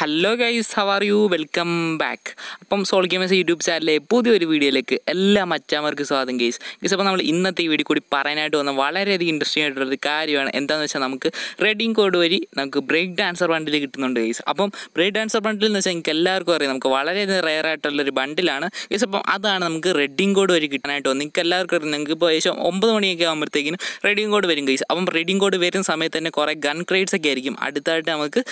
Hello guys are you welcome back അപ്പം Soul Games YouTube ചാനലിലെ പുതിയൊരു വീഡിയോയിലേക്ക് എല്ലാ മറ്റാമർക്ക് സ്വാഗതം ഗെയ്സ് ഗൈസ് അപ്പോൾ നമ്മൾ ഇന്നത്തെ ഈ വീഡിയോ കൂടി പറയാനായിട്ട് വന്ന വളരെയധികം ഇൻട്രസ്റ്റിംഗ് ആയിട്ടുള്ളൊരു കാര്യമാണ് എന്താണെന്ന് വെച്ചാൽ നമുക്ക് റെഡിങ് കോഡ് വഴി നമുക്ക് ബ്രേക്ക് ഡാൻസർ ബണ്ടിൽ കിട്ടുന്നുണ്ട് ഗൈസ് അപ്പം ബ്രേക്ക് ഡാൻസർ ബണ്ടിൽ എന്ന് വെച്ചാൽ എനിക്ക് എല്ലാവർക്കും അറിയാം നമുക്ക് വളരെയധികം റെയർ ആയിട്ടുള്ളൊരു ബണ്ടിലാണ് ഗൈസ് അപ്പം അതാണ് നമുക്ക് റെഡിങ് കോഡ് വഴി കിട്ടാനായിട്ട് വന്നത് നിങ്ങൾക്ക് എല്ലാവർക്കും അറിയാം നിങ്ങൾക്ക് ഇപ്പോൾ ഏകദേശം ഒമ്പത് മണിയൊക്കെ ആകുമ്പോഴത്തേക്കും റെഡിങ് കോഡ് വരും ഗൈസ് അപ്പം റെഡിങ് കോഡ് വരുന്ന സമയത്ത് തന്നെ കുറേ ഗൺ ക്രേഡ്സ് ഒക്കെ ആയിരിക്കും അടുത്തായിട്ട് നമുക്ക്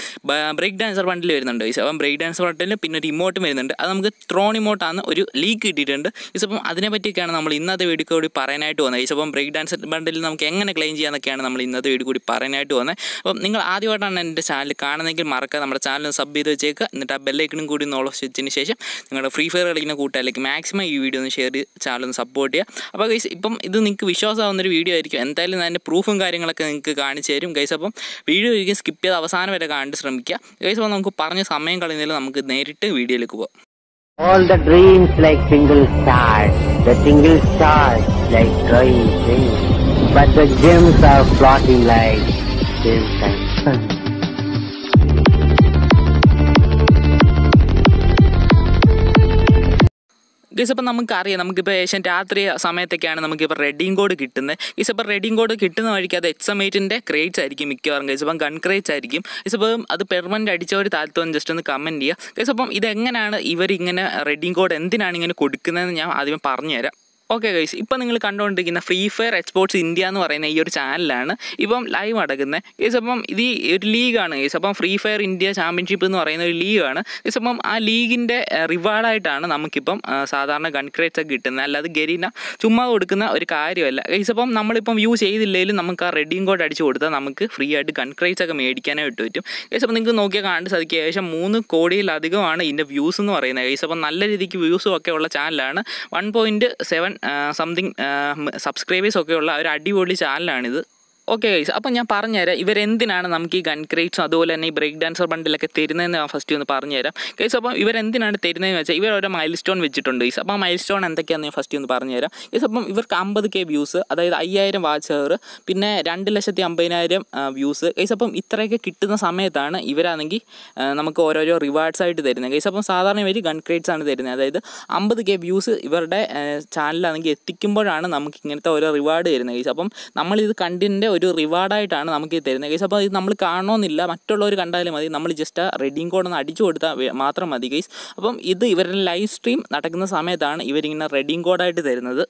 ബ്രേക്ക് ഡാൻസർ ബണ്ടിൽ വരുന്നുണ്ട് ഈ അപ്പം ബ്രേക്ക് ഡാൻസ് പാട്ടിൽ പിന്നെ ഒരു ഇമോട്ടും വരുന്നുണ്ട് അത് നമുക്ക് ത്രോൺ ഇമോട്ടാണ് ഒരു ലീക്ക് കിട്ടിയിട്ടുണ്ട് ഈസ് അപ്പം അതിനെ പറ്റിയൊക്കെയാണ് നമ്മൾ ഇന്നത്തെ വീഡിയോ കൂടി പറയാനായിട്ട് വന്നത് ഈസ് അപ്പം ബ്രേക്ക് ഡാൻസ് ബണ്ടിൽ നമുക്ക് എങ്ങനെ ക്ലെയിം ചെയ്യാമെന്നൊക്കെയാണ് നമ്മൾ ഇന്നത്തെ വീഡിയോ കൂടി പറയാനായിട്ട് വന്നത് അപ്പം നിങ്ങൾ ആദ്യമായിട്ടാണ് എൻ്റെ ചാനൽ കാണുന്നതെങ്കിൽ മറക്കാതെ നമ്മുടെ ചാനൽ സബ് ചെയ്ത് വെച്ചേക്കുക എന്നിട്ട് ആ ബെല്ലൈക്കണും കൂടി നോളോസിച്ചതിന് ശേഷം നിങ്ങളുടെ ഫ്രീ ഫയർ കളിക്കുന്ന കൂട്ടുകാരിലേക്ക് മാക്സിമം ഈ വീഡിയോ ഒന്ന് ഷെയർ ചാനൽ ഒന്ന് സപ്പോർട്ട് ചെയ്യുക അപ്പോൾ ഗൈസ് ഇപ്പം ഇത് നിങ്ങൾക്ക് വിശ്വാസമാവുന്നൊരു വീഡിയോ ആയിരിക്കും എന്തായാലും അതിൻ്റെ പ്രൂഫും കാര്യങ്ങളൊക്കെ നിങ്ങൾക്ക് കാണിച്ചു തരും ഗൈസ് അപ്പം വീഡിയോ ഒരിക്കലും സ്കിപ്പ് ചെയ്ത് അവസാനം വരെ കാണാൻ ശ്രമിക്കുക ഗൈസ് അപ്പോൾ നമുക്ക് പറഞ്ഞ് സമയം കളയുന്നതിൽ നമുക്ക് നേരിട്ട് വീഡിയോയിലേക്ക് പോവാം All the dreams like single stars, the single stars like dry things, but the gems are floating like gems and suns. Guys അപ്പം നമുക്കറിയാം നമുക്കിപ്പോൾ ഏഷ്യൻ രാത്രി സമയത്തൊക്കെയാണ് നമുക്കിപ്പോൾ റെഡിയും കോഡ് കിട്ടുന്നത് ഗൈസ് അപ്പോൾ റെഡിയും കോഡ് കിട്ടുന്ന വഴിക്ക് അത് എക്സ് എം എയ്റ്റിൻ്റെ ക്രേറ്റ്സ് ആയിരിക്കും മിക്കവാറും ഗൈസ് അപ്പം ഗൺ ക്രേറ്റ്സ് ആയിരിക്കും ഗൈസ് അപ്പം അത് പെർമനൻ്റ് ഒരു താല്പര്യം ജസ്റ്റ് ഒന്ന് കമൻറ്റ് ചെയ്യുക ഗൈസ് അപ്പം ഇതെങ്ങനെയാണ് ഇവരിങ്ങനെ റെഡിയും കോഡ് എന്തിനാണ് ഇങ്ങനെ കൊടുക്കുന്നതെന്ന് ഞാൻ ആദ്യം പറഞ്ഞുതരാം ഓക്കെ ഗൈസ് ഇപ്പം നിങ്ങൾ കണ്ടുകൊണ്ടിരിക്കുന്ന ഫ്രീ ഫയർ എക്സ്പോർട്സ് ഇന്ത്യ എന്ന് പറയുന്ന ഈ ഒരു ചാനലാണ് ഇപ്പം ലൈവ് അടക്കുന്നത് ഗൈസ് അപ്പം ഇത് ഒരു ലീഗാണ് ഗൈസ് അപ്പം ഫ്രീ ഫയർ ഇന്ത്യ ചാമ്പ്യൻഷിപ്പ് എന്ന് പറയുന്ന ഒരു ലീഗാണ് ഗൈസ് അപ്പം ആ ലീഗിൻ്റെ റിവാർഡായിട്ടാണ് നമുക്കിപ്പം സാധാരണ ഗൺക്രേറ്റ്സ് ഒക്കെ കിട്ടുന്നത് അല്ലാതെ ഗരീന ചുമ്മാ കൊടുക്കുന്ന ഒരു കാര്യമല്ല ഗൈസ് അപ്പം നമ്മളിപ്പം വ്യൂ ചെയ്തില്ലെങ്കിലും നമുക്ക് ആ റെഡിയും കോഡ് അടിച്ച് കൊടുത്താൽ നമുക്ക് ഫ്രീ ആയിട്ട് ഗൺക്രേറ്റ്സ് ഒക്കെ മേടിക്കാനായിട്ട് പറ്റും ഗൈസ് അപ്പം നിങ്ങൾക്ക് നോക്കിയാൽ കാണാൻ സാധിക്കും ഏകദേശം മൂന്ന് കോടിയിലധികമാണ് ഇതിൻ്റെ വ്യൂസ് എന്ന് പറയുന്നത് ഗൈസ് അപ്പം നല്ല രീതിക്ക് വ്യൂസും ഒക്കെ ഉള്ള ചാനലാണ് വൺ പോയിൻറ്റ് സെവൻ സംതിങ് സബ്സ്ക്രൈബേഴ്സൊക്കെയുള്ള ഒരു അടിപൊളി ചാനലാണിത് ഓക്കെ ഗൈസ് അപ്പോൾ ഞാൻ പറഞ്ഞുതരാം ഇവരെന്തിനാണ് നമുക്ക് ഈ ഗൺ ക്രേറ്റ്സും അതുപോലെ തന്നെ ഈ ബ്രേക്ക് ഡാൻസർ ബണ്ടിലൊക്കെ തരുന്നതെന്ന് ഞാൻ ഫസ്റ്റ് ഒന്ന് പറഞ്ഞുതരാം ഗൈസ് അപ്പോൾ ഇവരെന്തിനാണ് തരുന്നതെന്ന് വെച്ചാൽ ഇവർ ഓരോ മൈൽ സ്റ്റോൺ വെച്ചിട്ടുണ്ട് ഗൈസ് അപ്പോൾ ആ മൈൽ സ്റ്റോൺ എന്തൊക്കെയാണെന്ന് ഞാൻ ഫസ്റ്റ് ഒന്ന് പറഞ്ഞുതരാം ഗൈസ് അപ്പം ഇവർക്ക് അമ്പത് കെ വ്യൂസ് അതായത് അയ്യായിരം വാച്ചവർ പിന്നെ രണ്ട് ലക്ഷത്തി അമ്പതിനായിരം വ്യൂസ് ഗൈസ് അപ്പം ഇത്രയൊക്കെ കിട്ടുന്ന സമയത്താണ് ഇവരാണെങ്കിൽ നമുക്ക് ഓരോരോ റിവാർഡ്സ് ആയിട്ട് തരുന്നത് ഗൈസ് അപ്പം സാധാരണ ഇവർ ഗൺ ക്രേറ്റ്സ് ആണ് തരുന്നത് അതായത് അമ്പത് കെ വ്യൂസ് ഇവരുടെ ചാനലാണെങ്കിൽ എത്തിക്കുമ്പോഴാണ് നമുക്ക് ഇങ്ങനത്തെ ഓരോ റിവാർഡ് തരുന്നത് ഗൈസ് അപ്പം നമ്മളിത് കണ്ടിൻ്റെ ഒരു റിവാർഡായിട്ടാണ് നമുക്ക് ഇത് തരുന്നത് ഗൈസ് അപ്പോൾ ഇത് നമ്മൾ കാണണമെന്നില്ല മറ്റുള്ളവർ കണ്ടാലും മതി നമ്മൾ ജസ്റ്റ് റെഡിയും കോഡ് ഒന്ന് അടിച്ചു കൊടുത്താൽ മാത്രം മതി ഗൈസ് അപ്പം ഇത് ഇവരുടെ ലൈവ് സ്ട്രീം നടക്കുന്ന സമയത്താണ് ഇവരിങ്ങനെ റെഡിയും കോഡായിട്ട് തരുന്നത്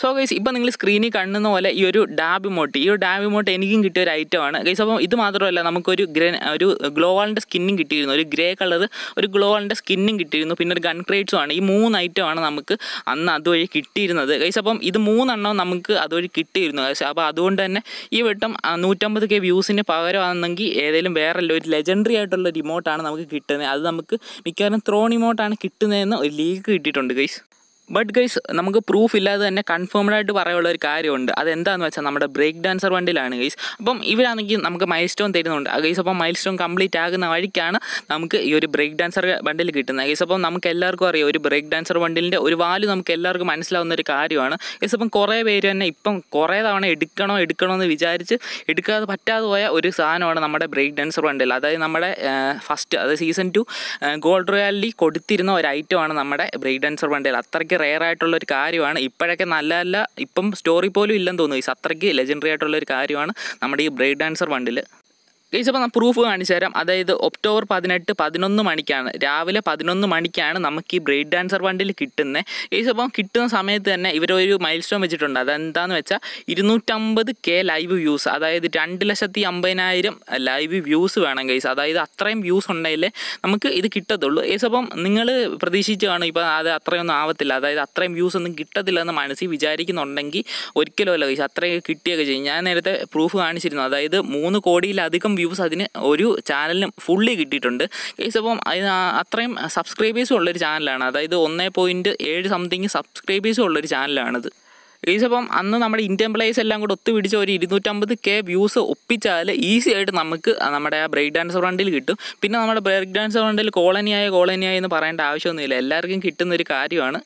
സോ ഗൈസ് ഇപ്പം നിങ്ങൾ സ്ക്രീനിൽ കാണുന്ന പോലെ ഈ ഒരു ഡാബ് ഇമോട്ട് ഈ ഒരു ഡാബ് ഇമോട്ട് എനിക്കും കിട്ടിയ ഒരു ഐറ്റമാണ് ഗൈസ് അപ്പം ഇത് മാത്രമല്ല നമുക്കൊരു ഗ്രേ ഒരു ഗ്ലോവാളിൻ്റെ സ്കിന്നും കിട്ടിയിരുന്നു ഒരു ഗ്രേ കളർ ഒരു ഗ്ലോവാളിൻ്റെ സ്കിന്നും കിട്ടിയിരുന്നു പിന്നെ ഒരു ഗൺ ക്രേറ്റ്സും ആണ് ഈ മൂന്ന് ഐറ്റമാണ് നമുക്ക് അന്ന് അതുവഴി കിട്ടിയിരുന്നത് ഗൈസ് അപ്പം ഇത് മൂന്നെണ്ണം നമുക്ക് അതുവഴി കിട്ടിയിരുന്നു ഗൈസ് അപ്പോൾ അതുകൊണ്ട് തന്നെ ഈ വട്ടം നൂറ്റമ്പത് കെ വ്യൂസിന് പകരമാണെങ്കിൽ ഏതെങ്കിലും വേറെ ഒരു ലെജൻഡറി ആയിട്ടുള്ള റിമോട്ടാണ് നമുക്ക് കിട്ടുന്നത് അത് നമുക്ക് മിക്കവാറും ത്രോൺ ഇമോട്ടാണ് കിട്ടുന്നതെന്ന് ഒരു ലീക്ക് കിട്ടിയിട്ടുണ്ട് ഗൈസ് ബട്ട് ഗൈസ് നമുക്ക് പ്രൂഫ് ഇല്ലാതെ തന്നെ കൺഫേംഡ് ആയിട്ട് പറയാനുള്ള ഒരു കാര്യമുണ്ട് എന്താണെന്ന് വെച്ചാൽ നമ്മുടെ ബ്രേക്ക് ഡാൻസർ വണ്ടിയിലാണ് ഗൈസ് അപ്പം ഇവരാണെങ്കിൽ നമുക്ക് മൈൽ സ്റ്റോൺ തരുന്നുണ്ട് ഗൈസ് അപ്പം മൈൽ സ്റ്റോൺ കംപ്ലീറ്റ് ആകുന്ന വഴിക്കാണ് നമുക്ക് ഈ ഒരു ബ്രേക്ക് ഡാൻസർ വണ്ടിയിൽ കിട്ടുന്നത് ഗൈസ് അപ്പം നമുക്ക് എല്ലാവർക്കും അറിയാം ഒരു ബ്രേക്ക് ഡാൻസർ വണ്ടിൻ്റെ ഒരു വാല്യൂ നമുക്ക് എല്ലാവർക്കും മനസ്സിലാവുന്ന ഒരു കാര്യമാണ് ഗൈസ് അപ്പം കുറേ പേര് തന്നെ ഇപ്പം കുറേ തവണ എടുക്കണോ എടുക്കണോ എന്ന് വിചാരിച്ച് എടുക്കാതെ പറ്റാതെ പോയ ഒരു സാധനമാണ് നമ്മുടെ ബ്രേക്ക് ഡാൻസർ വണ്ടിയിൽ അതായത് നമ്മുടെ ഫസ്റ്റ് അതായത് സീസൺ ടു ഗോൾഡ് റോയാലിറ്റി കൊടുത്തിരുന്ന ഒരു ഐറ്റമാണ് നമ്മുടെ ബ്രേക്ക് ഡാൻസർ വണ്ടിയിൽ അത്രയ്ക്ക് അത്രയ്ക്ക് റെയർ ആയിട്ടുള്ള ഒരു കാര്യമാണ് ഇപ്പോഴൊക്കെ നല്ല നല്ല ഇപ്പം സ്റ്റോറി പോലും ഇല്ലെന്ന് തോന്നുന്നു ഈ അത്രയ്ക്ക് ലെജൻഡറി ആയിട്ടുള്ള ഒരു കാര്യമാണ് നമ്മുടെ ഈ ബ്രേക്ക് ഡാൻസർ വണ്ടിൽ ഗൈസ് അപ്പോൾ ഞാൻ പ്രൂഫ് കാണിച്ചു തരാം അതായത് ഒക്ടോബർ പതിനെട്ട് പതിനൊന്ന് മണിക്കാണ് രാവിലെ പതിനൊന്ന് മണിക്കാണ് നമുക്ക് ഈ ബ്രേക്ക് ഡാൻസർ വണ്ടിൽ കിട്ടുന്നത് ഗൈസ് അപ്പം കിട്ടുന്ന സമയത്ത് തന്നെ ഇവരൊരു മൈൽ സ്റ്റോൺ വെച്ചിട്ടുണ്ട് അതെന്താണെന്ന് വെച്ചാൽ ഇരുന്നൂറ്റമ്പത് കെ ലൈവ് വ്യൂസ് അതായത് രണ്ട് ലക്ഷത്തി അമ്പതിനായിരം ലൈവ് വ്യൂസ് വേണം ഗൈസ് അതായത് അത്രയും വ്യൂസ് ഉണ്ടെങ്കിലേ നമുക്ക് ഇത് കിട്ടത്തുള്ളൂ ഗൈസ് അപ്പം നിങ്ങൾ പ്രതീക്ഷിച്ച് കാണും ഇപ്പം അത് അത്രയൊന്നും ആവത്തില്ല അതായത് അത്രയും വ്യൂസ് ഒന്നും കിട്ടത്തില്ലെന്ന് മനസ്സിൽ വിചാരിക്കുന്നുണ്ടെങ്കിൽ ഒരിക്കലും അല്ല ഗൈസ് അത്രയും കിട്ടിയൊക്കെ ചെയ്യും ഞാൻ നേരത്തെ പ്രൂഫ് കാണിച്ചിരുന്നു അതായത് മൂന്ന് കോടിയിലധികം വ്യൂസ് അതിന് ഒരു ചാനലിന് ഫുള്ളി കിട്ടിയിട്ടുണ്ട് കേസ് അപ്പം അതിന് അത്രയും സബ്സ്ക്രൈബേഴ്സും ഉള്ളൊരു ചാനലാണ് അതായത് ഒന്നേ പോയിൻറ്റ് ഏഴ് സംതിങ് സബ്സ്ക്രൈബേഴ്സും ഉള്ളൊരു ചാനലാണത് ഗൈസ് അപ്പം അന്ന് നമ്മുടെ ഇന്ത്യൻ പ്ലേയേഴ്സ് എല്ലാം കൂടെ ഒത്തുപിടിച്ച് ഒരു ഇരുന്നൂറ്റമ്പത് കെ വ്യൂസ് ഒപ്പിച്ചാൽ ഈസി ആയിട്ട് നമുക്ക് നമ്മുടെ ആ ബ്രേക്ക് ഡാൻസ് ഫ്രണ്ടിൽ കിട്ടും പിന്നെ നമ്മുടെ ബ്രേക്ക് ഡാൻസ് ഫ്രണ്ടിൽ കോളനിയായ കോളനിയായി എന്ന് പറയേണ്ട ആവശ്യമൊന്നുമില്ല എല്ലാവർക്കും കിട്ടുന്നൊരു കാര്യമാണ്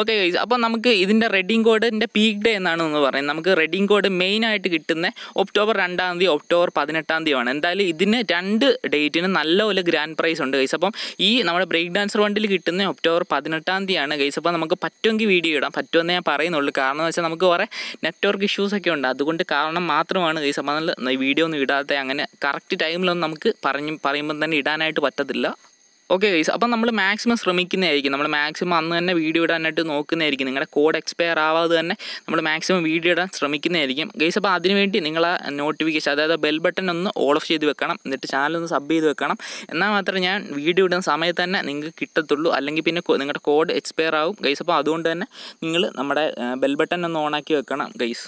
ഓക്കെ ഗൈസ് അപ്പോൾ നമുക്ക് ഇതിൻ്റെ റെഡിങ് കോഡിൻ്റെ പീക്ക് ഡേ എന്നാണ് എന്ന് പറയുന്നത് നമുക്ക് റെഡിങ് കോഡ് മെയിനായിട്ട് കിട്ടുന്ന ഒക്ടോബർ രണ്ടാം തീയതി ഒക്ടോബർ പതിനെട്ടാം ആണ് എന്തായാലും ഇതിന് രണ്ട് ഡേറ്റിന് പോലെ ഗ്രാൻഡ് പ്രൈസ് ഉണ്ട് ഗൈസ് അപ്പം ഈ നമ്മുടെ ബ്രേക്ക് ഡാൻസർ വണ്ടിൽ കിട്ടുന്ന ഒക്ടോബർ പതിനെട്ടാം തീയതിയാണ് ഗൈസ് അപ്പോൾ നമുക്ക് പറ്റുമെങ്കിൽ വീഡിയോ ഇടാം പറ്റുമെന്ന് ഞാൻ പറയുന്നുള്ളൂ കാരണം എന്ന് വെച്ചാൽ നമുക്ക് കുറേ നെറ്റ്വർക്ക് ഇഷ്യൂസൊക്കെ ഉണ്ട് അതുകൊണ്ട് കാരണം മാത്രമാണ് ഗൈസ് അപ്പം നല്ല വീഡിയോ ഒന്നും ഇടാതെ അങ്ങനെ കറക്റ്റ് ടൈമിലൊന്നും നമുക്ക് പറഞ്ഞ് പറയുമ്പം തന്നെ ഇടാനായിട്ട് പറ്റത്തില്ല ഓക്കെ ഗൈസ് അപ്പം നമ്മൾ മാക്സിമം ശ്രമിക്കുന്നതായിരിക്കും നമ്മൾ മാക്സിമം അന്ന് തന്നെ വീഡിയോ ഇടാനായിട്ട് നോക്കുന്നതായിരിക്കും നിങ്ങളുടെ കോഡ് എക്സ്പയർ ആവാതെ തന്നെ നമ്മൾ മാക്സിമം വീഡിയോ ഇടാൻ ശ്രമിക്കുന്നതായിരിക്കും ഗൈസ് അപ്പോൾ അതിനുവേണ്ടി നിങ്ങൾ നോട്ടിഫിക്കേഷൻ അതായത് ബെൽ ബട്ടൺ ഒന്ന് ഓൾ ഓഫ് ചെയ്ത് വെക്കണം എന്നിട്ട് ചാനൽ ഒന്ന് സബ് ചെയ്ത് വെക്കണം എന്നാൽ മാത്രമേ ഞാൻ വീഡിയോ ഇടുന്ന സമയത്ത് തന്നെ നിങ്ങൾക്ക് കിട്ടത്തുള്ളൂ അല്ലെങ്കിൽ പിന്നെ നിങ്ങളുടെ കോഡ് എക്സ്പയർ ആവും ഗൈസ് അപ്പോൾ അതുകൊണ്ട് തന്നെ നിങ്ങൾ നമ്മുടെ ബെൽ ബട്ടൺ ഒന്ന് ഓണാക്കി വെക്കണം ഗൈസ്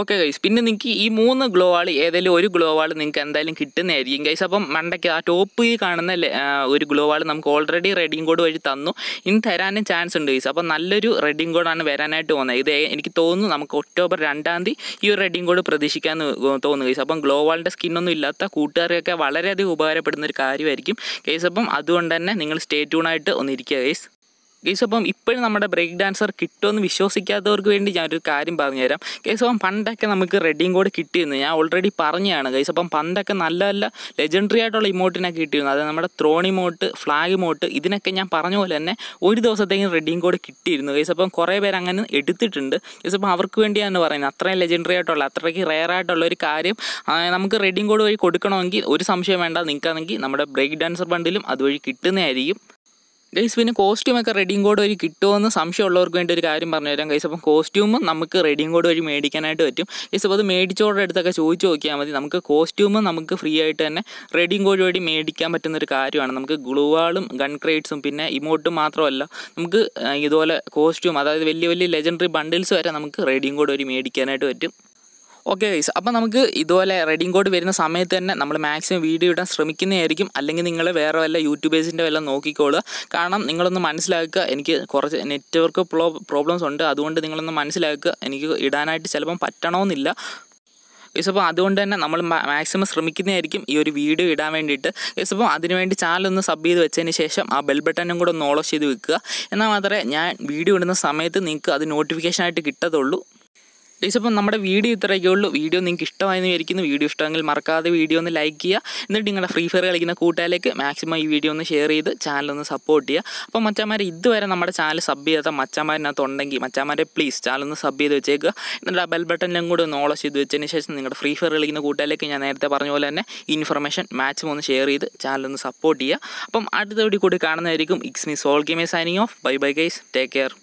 ഓക്കെ ഗൈസ് പിന്നെ നിങ്ങൾക്ക് ഈ മൂന്ന് ഗ്ലോ വാൾ ഏതെങ്കിലും ഒരു ഗ്ലോ വാൾ നിങ്ങൾക്ക് എന്തായാലും കിട്ടുന്നതായിരിക്കും ഗൈസ് അപ്പം മണ്ടയ്ക്ക് ആ ടോപ്പ് ഈ കാണുന്ന ഒരു ഗ്ലോ വാൾ നമുക്ക് ഓൾറെഡി റെഡിങ് കോഡ് വഴി തന്നു ഇനി തരാനും ചാൻസ് ഉണ്ട് ഗൈസ് അപ്പം നല്ലൊരു റെഡിങ് കോഡാണ് വരാനായിട്ട് പോകുന്നത് ഇത് എനിക്ക് തോന്നുന്നു നമുക്ക് ഒക്ടോബർ രണ്ടാം തീയതി ഈ ഒരു റെഡിങ് കോഡ് പ്രതീക്ഷിക്കാൻ തോന്നുന്നു ഗൈസ് അപ്പം ഗ്ലോ വാളിൻ്റെ സ്കിന്നൊന്നും ഇല്ലാത്ത കൂട്ടുകാർക്കൊക്കെ വളരെയധികം ഉപകാരപ്പെടുന്ന ഒരു കാര്യമായിരിക്കും ഗൈസ് അപ്പം അതുകൊണ്ട് തന്നെ നിങ്ങൾ സ്റ്റേ ട്യൂണായിട്ട് ഒന്നിരിക്കുക ഗൈസ് കേസ് അപ്പം ഇപ്പോഴും നമ്മുടെ ബ്രേക്ക് ഡാൻസർ കിട്ടുമെന്ന് വിശ്വസിക്കാത്തവർക്ക് വേണ്ടി ഞാനൊരു കാര്യം പറഞ്ഞുതരാം കേസ് അപ്പം പണ്ടൊക്കെ നമുക്ക് റെഡിയും കോഡ് കിട്ടിയിരുന്നു ഞാൻ ഓൾറെഡി പറഞ്ഞതാണ് കേസ് അപ്പം പണ്ടൊക്കെ നല്ല നല്ല ലെജൻഡറി ആയിട്ടുള്ള ഇമോട്ടിനൊക്കെ കിട്ടിയിരുന്നു അത് നമ്മുടെ ത്രോൺ ഇമോട്ട് ഫ്ലാഗ് ഇമോട്ട് ഇതിനൊക്കെ ഞാൻ പറഞ്ഞ പോലെ തന്നെ ഒരു ദിവസത്തേക്കും റെഡിയും കോഡ് കിട്ടിയിരുന്നു കേസ് അപ്പം കുറേ പേർ അങ്ങനെ എടുത്തിട്ടുണ്ട് കേസ് അപ്പം അവർക്ക് വേണ്ടിയാണ് പറയുന്നത് അത്രയും ലെജൻഡറി ആയിട്ടുള്ള അത്രയ്ക്ക് റെയർ ആയിട്ടുള്ള ഒരു കാര്യം നമുക്ക് റെഡിയും കോഡ് വഴി കൊടുക്കണമെങ്കിൽ ഒരു സംശയം വേണ്ട നിൽക്കുകയാണെങ്കിൽ നമ്മുടെ ബ്രേക്ക് ഡാൻസർ ബണ്ടിലും അതുവഴി കിട്ടുന്നതായിരിക്കും ഗൈസ് പിന്നെ കോസ്റ്റ്യൂം ഒക്കെ റെഡിയും കോഡ് വഴി കിട്ടുമെന്ന് സംശയമുള്ളവർക്ക് വേണ്ടി ഒരു കാര്യം പറഞ്ഞു തരാം ഗൈസ് അപ്പം കോസ്റ്റ്യൂം നമുക്ക് റെഡിയും കോഡ് വഴി മേടിക്കാനായിട്ട് പറ്റും ഗൈസ് അപ്പോൾ അത് മേടിച്ചോടെ അടുത്തൊക്കെ ചോദിച്ചു നോക്കിയാൽ മതി നമുക്ക് കോസ്റ്റ്യൂം നമുക്ക് ഫ്രീ ആയിട്ട് തന്നെ റെഡിയും കോഡ് വഴി മേടിക്കാൻ പറ്റുന്ന ഒരു കാര്യമാണ് നമുക്ക് ഗ്ലൂവാളും ഗൺ ക്രേറ്റ്സും പിന്നെ ഇമോട്ടും മാത്രമല്ല നമുക്ക് ഇതുപോലെ കോസ്റ്റ്യൂം അതായത് വലിയ വലിയ ലെജൻഡറി ബണ്ടിൽസ് വരെ നമുക്ക് റെഡിയും കോഡ് വഴി മേടിക്കാനായിട്ട് പറ്റും ഓക്കെ ഗൈസ് അപ്പോൾ നമുക്ക് ഇതുപോലെ റെഡിങ് കോഡ് വരുന്ന സമയത്ത് തന്നെ നമ്മൾ മാക്സിമം വീഡിയോ ഇടാൻ ശ്രമിക്കുന്നതായിരിക്കും അല്ലെങ്കിൽ നിങ്ങൾ വേറെ വല്ല യൂട്യൂബേഴ്സിൻ്റെ വല്ല നോക്കിക്കോളുക കാരണം നിങ്ങളൊന്ന് മനസ്സിലാക്കുക എനിക്ക് കുറച്ച് നെറ്റ്വർക്ക് പ്രോബ്ലംസ് ഉണ്ട് അതുകൊണ്ട് നിങ്ങളൊന്ന് മനസ്സിലാക്കുക എനിക്ക് ഇടാനായിട്ട് ചിലപ്പം പറ്റണമെന്നില്ല ഗൈസ് അപ്പോൾ അതുകൊണ്ട് തന്നെ നമ്മൾ മാക്സിമം ശ്രമിക്കുന്നതായിരിക്കും ഈ ഒരു വീഡിയോ ഇടാൻ വേണ്ടിയിട്ട് ഗൈസ് അപ്പോൾ അതിനുവേണ്ടി ചാനൽ ഒന്ന് സബ് ചെയ്ത് വെച്ചതിന് ശേഷം ആ ബെൽ ബട്ടനും കൂടെ ഒന്ന് ഓളോ ചെയ്ത് വെക്കുക എന്നാൽ മാത്രമേ ഞാൻ വീഡിയോ ഇടുന്ന സമയത്ത് നിങ്ങൾക്ക് അത് നോട്ടിഫിക്കേഷനായിട്ട് കിട്ടത്തുള്ളൂ ഗൈസ് അപ്പം നമ്മുടെ വീഡിയോ ഇത്രയൊക്കെ ഉള്ളൂ വീഡിയോ നിങ്ങൾക്ക് ഇഷ്ടമായെന്ന് വിചാരിക്കുന്നു വീഡിയോ ഇഷ്ടമെങ്കിൽ മറക്കാതെ വീഡിയോ ഒന്ന് ലൈക്ക് ചെയ്യുക എന്നിട്ട് നിങ്ങളുടെ ഫ്രീ ഫയർ കളിക്കുന്ന കൂട്ടുകാരിലേക്ക് മാക്സിമം ഈ വീഡിയോ ഒന്ന് ഷെയർ ചെയ്ത് ചാനൽ ഒന്ന് സപ്പോർട്ട് ചെയ്യുക അപ്പോൾ മച്ചാമാരെ ഇതുവരെ നമ്മുടെ ചാനൽ സബ് ചെയ്യാത്ത മച്ചാമാരിനകത്ത് ഉണ്ടെങ്കിൽ മച്ചാമാരെ പ്ലീസ് ചാനൽ ഒന്ന് സബ് ചെയ്ത് വെച്ചേക്കുക എന്നിട്ട് ആ ബെൽ ബട്ടനിലും കൂടെ ഒന്ന് ഓളോ ചെയ്ത് വെച്ചതിന് ശേഷം നിങ്ങളുടെ ഫ്രീ ഫയർ കളിക്കുന്ന കൂട്ടുകാരിലേക്ക് ഞാൻ നേരത്തെ പറഞ്ഞ പോലെ തന്നെ ഇൻഫർമേഷൻ മാക്സിമം ഒന്ന് ഷെയർ ചെയ്ത് ചാനൽ ഒന്ന് സപ്പോർട്ട് ചെയ്യുക അപ്പം അടുത്ത വീഡിയോ കൂടി കാണുന്നതായിരിക്കും it's me all game signing off bye bye guys take care